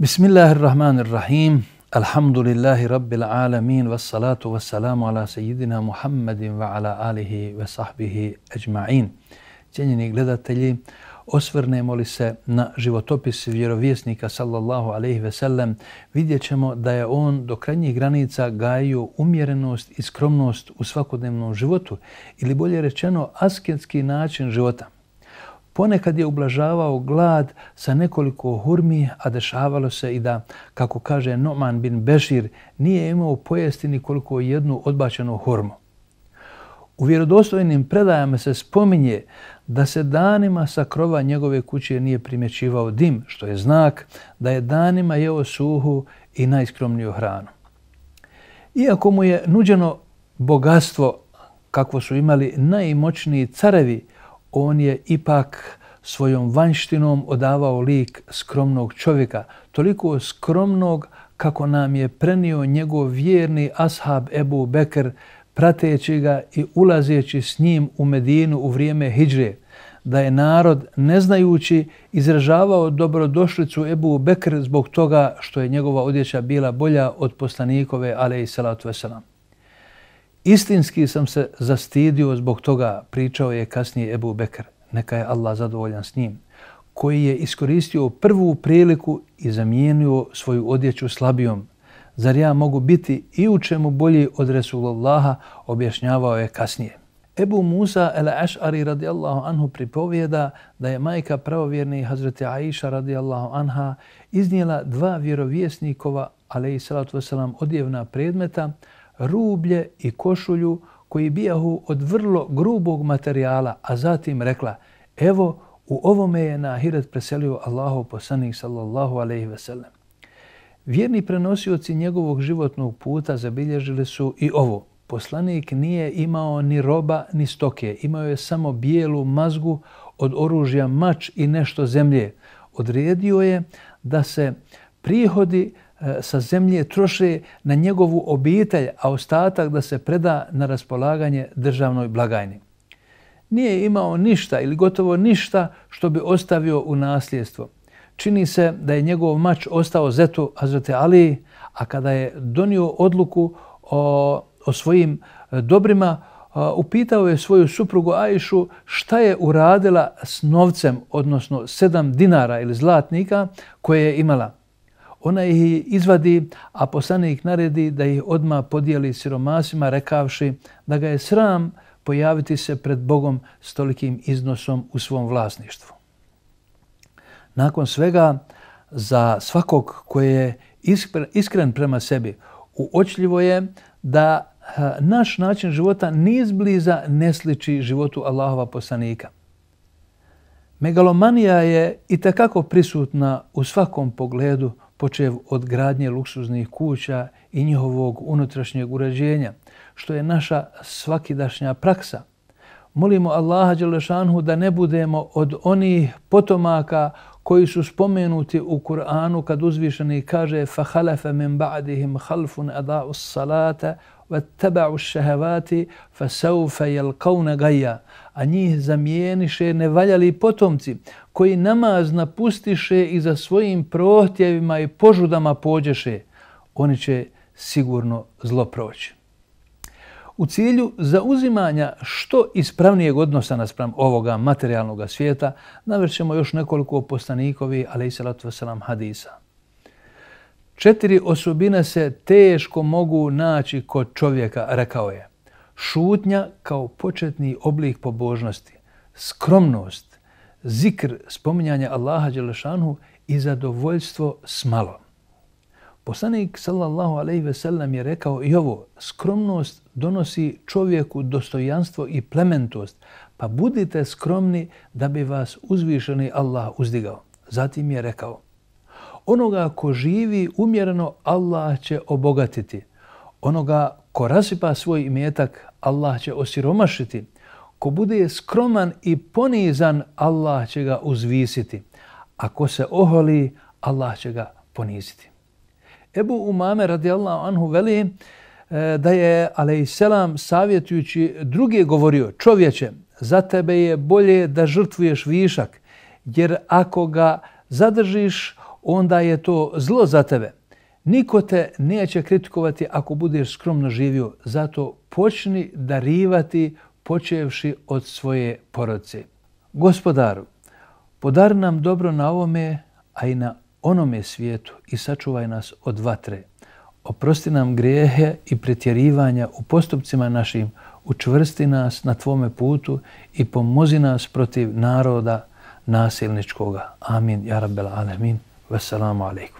Bismillahirrahmanirrahim. الله الرحمن الرحيم الحمد لله رب العالمين والصلاة والسلام على سيدنا محمد وعلى آله وصحبه أجمعين Cijenjeni gledatelji, osvrnemo li se na životopis vjerovjesnika sallallahu alaihi ve sellem, vidjet ćemo da je on do krajnjih granica gaju umjerenost i skromnost u svakodnevnom životu ili bolje rečeno asketski način života. Ponekad je ublažavao glad sa nekoliko hurmi, a dešavalo se i da, kako kaže Noman bin Bešir, nije imao pojesti nikoliko jednu odbačenu hurmu. U vjerodostojnim predajama se spominje da se danima sa krova njegove kuće nije primjećivao dim, što je znak da je danima jeo suhu i najskromniju hranu. Iako mu je nuđeno bogatstvo kakvo su imali najmoćniji carevi, on je ipak svojom vanštinom odavao lik skromnog čovjeka, toliko skromnog kako nam je prenio njegov vjerni ashab Ebu Bekr, prateći ga i ulazeći s njim u Medinu u vrijeme Hidžre, da je narod, neznajući, izražavao dobrodošlicu Ebu Bekr zbog toga što je njegova odjeća bila bolja od poslanikove, ale i salatu veselam. Istinski sam se zastidio zbog toga, pričao je kasnije Ebu Bekr, neka je Allah zadovoljan s njim, koji je iskoristio prvu priliku i zamijenio svoju odjeću slabijom. Zar ja mogu biti i u čemu bolji od Resulullaha, objašnjavao je kasnije. Ebu Musa el-Ash'ari radijallahu anhu pripovijeda da je majka pravovjerni Hazreti Aisha radijallahu anha iznijela dva vjerovjesnikova, ali i salatu veselam, odjevna predmeta, rublje i košulju koji bijahu od vrlo grubog materijala, a zatim rekla, evo, u ovome je na ahiret preselio Allahov poslanik sallallahu alaihi sellem. Vjerni prenosioci njegovog životnog puta zabilježili su i ovo. Poslanik nije imao ni roba ni stoke, imao je samo bijelu mazgu od oružja mač i nešto zemlje. Odredio je da se prihodi E, sa zemlje troše na njegovu obitelj, a ostatak da se preda na raspolaganje državnoj blagajni. Nije imao ništa ili gotovo ništa što bi ostavio u nasljedstvo. Čini se da je njegov mač ostao zetu Azrate Ali, a kada je donio odluku o, o svojim e, dobrima, e, upitao je svoju suprugu Ajšu šta je uradila s novcem, odnosno sedam dinara ili zlatnika koje je imala ona ih izvadi, a poslanik naredi da ih odma podijeli siromasima rekavši da ga je sram pojaviti se pred Bogom s tolikim iznosom u svom vlasništvu. Nakon svega, za svakog koje je iskren prema sebi, uočljivo je da eh, naš način života nizbliza ne sliči životu Allahova poslanika. Megalomanija je i kako prisutna u svakom pogledu počev od gradnje luksuznih kuća i njihovog unutrašnjeg uređenja, što je naša svakidašnja praksa molimo Allaha Đelešanhu da ne budemo od onih potomaka koji su spomenuti u Kur'anu kad uzvišeni kaže فَحَلَفَ مِنْ بَعْدِهِمْ خَلْفٌ أَدَعُ السَّلَاتَ وَتَّبَعُ الشَّهَوَاتِ فَسَوْفَ يَلْقَوْنَ غَيَّا A njih zamijeniše nevaljali potomci koji namaz napustiše i za svojim prohtjevima i požudama pođeše. Oni će sigurno zlo proći u cilju zauzimanja što ispravnijeg odnosa naspram ovoga materijalnog svijeta, navršimo još nekoliko postanikovi, ali i salatu wasalam, hadisa. Četiri osobine se teško mogu naći kod čovjeka, rekao je. Šutnja kao početni oblik pobožnosti, skromnost, zikr spominjanja Allaha Đelešanu i zadovoljstvo s malom. Poslanik sallallahu alejhi ve sellem je rekao i ovo skromnost donosi čovjeku dostojanstvo i plementost pa budite skromni da bi vas uzvišeni Allah uzdigao zatim je rekao onoga ko živi umjereno Allah će obogatiti onoga ko rasipa svoj imetak Allah će osiromašiti ko bude skroman i ponizan Allah će ga uzvisiti ako se oholi Allah će ga poniziti Ebu Umame radijallahu anhu veli e, da je alejselam savjetujući druge govorio čovječe za tebe je bolje da žrtvuješ višak jer ako ga zadržiš onda je to zlo za tebe niko te neće kritikovati ako budeš skromno živio zato počni darivati počevši od svoje porodice gospodaru podari nam dobro na ovome a i na onome svijetu i sačuvaj nas od vatre. Oprosti nam grijehe i pretjerivanja u postupcima našim, učvrsti nas na Tvome putu i pomozi nas protiv naroda nasilničkoga. Amin. Ja rabbel alemin. Veselamu alaikum.